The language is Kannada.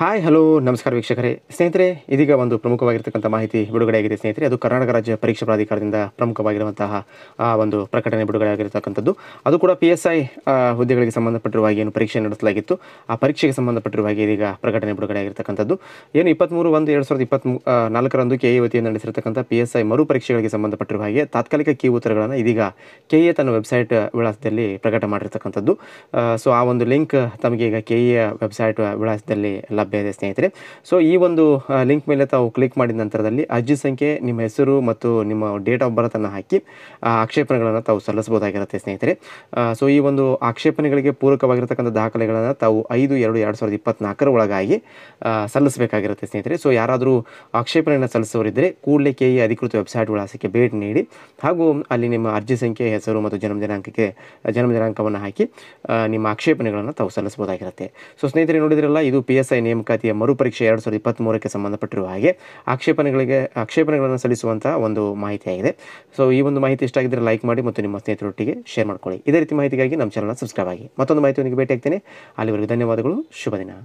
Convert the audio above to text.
ಹಾಯ್ ಹಲೋ ನಮಸ್ಕಾರ ವೀಕ್ಷಕರೇ ಸ್ನೇಹಿತರೆ ಇದೀಗ ಒಂದು ಪ್ರಮುಖವಾಗಿರ್ತಕ್ಕಂಥ ಮಾಹಿತಿ ಬಿಡುಗಡೆಯಾಗಿದೆ ಸ್ನೇಹಿತರೆ ಅದು ಕರ್ನಾಟಕ ರಾಜ್ಯ ಪರೀಕ್ಷಾ ಪ್ರಾಧಿಕಾರದಿಂದ ಪ್ರಮುಖವಾಗಿರುವಂತಹ ಆ ಒಂದು ಪ್ರಕಟಣೆ ಆಗಿರತಕ್ಕಂಥದ್ದು ಅದು ಕೂಡ ಪಿ ಎಸ್ ಐ ಹುದ್ದೆಗಳಿಗೆ ಸಂಬಂಧಪಟ್ಟಿರುವ ಹಾಗೆ ಏನು ಪರೀಕ್ಷೆ ನಡೆಸಲಾಗಿತ್ತು ಆ ಪರೀಕ್ಷೆಗೆ ಸಂಬಂಧಪಟ್ಟಿರುವ ಹಾಗೆ ಇದೀಗ ಪ್ರಕಟಣೆ ಬಿಡುಗಡೆಯಾಗಿರ್ತಕ್ಕಂಥದ್ದು ಏನು ಇಪ್ಪತ್ತ್ಮೂರು ಒಂದು ಎರಡು ಸಾವಿರದ ಇಪ್ಪತ್ತ್ ನಾಲ್ಕರಂದು ಕೆಎ ವತಿಯಿಂದ ನಡೆಸಿರತಕ್ಕಂಥ ಪಿ ಎಸ್ ಐ ಮರು ಪರೀಕ್ಷೆಗಳಿಗೆ ಸಂಬಂಧಪಟ್ಟಿರುವ ಹಾಗೆ ತಾತ್ಕಾಲಿಕ ಕೀ ಉತ್ತರಗಳನ್ನು ಇದೀಗ ಕೆಎ ತನ್ನ ವೆಬ್ಸೈಟ್ ವಿಳಾಸದಲ್ಲಿ ಪ್ರಕಟ ಮಾಡಿರ್ತಕ್ಕಂಥದ್ದು ಸೊ ಆ ಒಂದು ಲಿಂಕ್ ತಮಗೆ ಈಗ ಕೆಎ ವೆಬ್ಸೈಟ್ ವಿಳಾಸದಲ್ಲಿ ಲಭ್ಯ ಲಭ್ಯ ಸ್ನೇಹಿತರೆ ಸೊ ಈ ಒಂದು ಲಿಂಕ್ ಮೇಲೆ ತಾವು ಕ್ಲಿಕ್ ಮಾಡಿದ ನಂತರದಲ್ಲಿ ಅರ್ಜಿ ಸಂಖ್ಯೆ ನಿಮ್ಮ ಹೆಸರು ಮತ್ತು ನಿಮ್ಮ ಡೇಟ್ ಆಫ್ ಬರ್ತನ್ನು ಹಾಕಿ ಆಕ್ಷೇಪಣೆಗಳನ್ನು ತಾವು ಸಲ್ಲಿಸಬಹುದಾಗಿರುತ್ತೆ ಸ್ನೇಹಿತರೆ ಸೊ ಈ ಒಂದು ಆಕ್ಷೇಪಣೆಗಳಿಗೆ ಪೂರಕವಾಗಿರತಕ್ಕಂಥ ದಾಖಲೆಗಳನ್ನು ತಾವು ಐದು ಎರಡು ಎರಡು ಸಾವಿರದ ಇಪ್ಪತ್ನಾಲ್ಕರ ಒಳಗಾಗಿ ಸಲ್ಲಿಸಬೇಕಾಗಿರುತ್ತೆ ಸ್ನೇಹಿತರೆ ಸೊ ಯಾರಾದರೂ ಆಕ್ಷೇಪಣೆಯನ್ನು ಸಲ್ಲಿಸುವವರಿದ್ದರೆ ಕೂಡಲೇ ಕೆ ಇ ಅಧಿಕೃತ ವೆಬ್ಸೈಟ್ ವಿಳಾಸಕ್ಕೆ ಭೇಟಿ ನೀಡಿ ಹಾಗೂ ಅಲ್ಲಿ ನಿಮ್ಮ ಅರ್ಜಿ ಸಂಖ್ಯೆ ಹೆಸರು ಮತ್ತು ಜನ್ಮ ದಿನಾಂಕಕ್ಕೆ ಜನ್ಮ ದಿನಾಂಕವನ್ನು ಹಾಕಿ ನಿಮ್ಮ ಆಕ್ಷೇಪಣೆಗಳನ್ನು ತಾವು ಸಲ್ಲಿಸಬಹುದಾಗಿರುತ್ತೆ ಸೊ ಸ್ನೇಹಿತರೆ ನೋಡಿದ್ರಲ್ಲ ಇದು ಪಿ ಎಸ್ ಐ ನೇಮ್ ನೇಮಕಾತಿಯ ಮರುಪರೀಕ್ಷೆ ಎರಡು ಸಾವಿರದ ಇಪ್ಪತ್ತ್ಮೂರಕ್ಕೆ ಸಂಬಂಧಪಟ್ಟಿರುವ ಹಾಗೆ ಆಕ್ಷೇಪಣೆಗಳಿಗೆ ಆಕ್ಷೇಪಣೆಗಳನ್ನು ಸಲ್ಲಿಸುವಂತಹ ಒಂದು ಮಾಹಿತಿಯಾಗಿದೆ ಸೊ ಈ ಒಂದು ಮಾಹಿತಿ ಇಷ್ಟ ಆಗಿದ್ದರೆ ಲೈಕ್ ಮಾಡಿ ಮತ್ತು ನಿಮ್ಮ ಸ್ನೇಹಿತರೊಟ್ಟಿಗೆ ಶೇರ್ ಮಾಡ್ಕೊಳ್ಳಿ ಇದೇ ರೀತಿ ಮಾಹಿತಿಗಾಗಿ ನಮ್ಮ ಚಾನಲ್ನ ಸಬ್ಸ್ಕ್ರೈಬ್ ಆಗಿ ಮತ್ತೊಂದು ಮಾಹಿತಿಯೊಂದಿಗೆ ಭೇಟಿ ಆಗ್ತೇನೆ ಅಲ್ಲಿವರೆಗೂ ಧನ್ಯವಾದಗಳು ಶುಭ ದಿನ